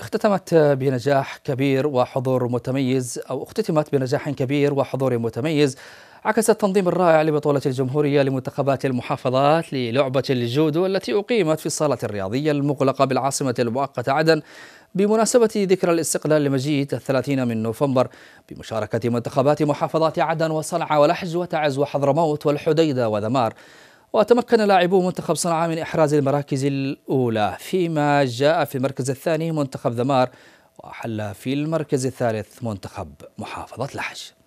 اختتمت بنجاح كبير وحضور متميز أو اختتمت بنجاح كبير وحضور متميز عكس التنظيم الرائع لبطولة الجمهورية لمنتخبات المحافظات للعبة الجودو التي أقيمت في الصالة الرياضية المغلقة بالعاصمة المؤقتة عدن بمناسبة ذكرى الاستقلال لمجيد الثلاثين من نوفمبر بمشاركة منتخبات محافظات عدن وصنعاء ولحج وتعز وحضرموت والحديدة وذمار وتمكن لاعبو منتخب صنعاء من إحراز المراكز الأولى فيما جاء في المركز الثاني منتخب ذمار وحل في المركز الثالث منتخب محافظة لحج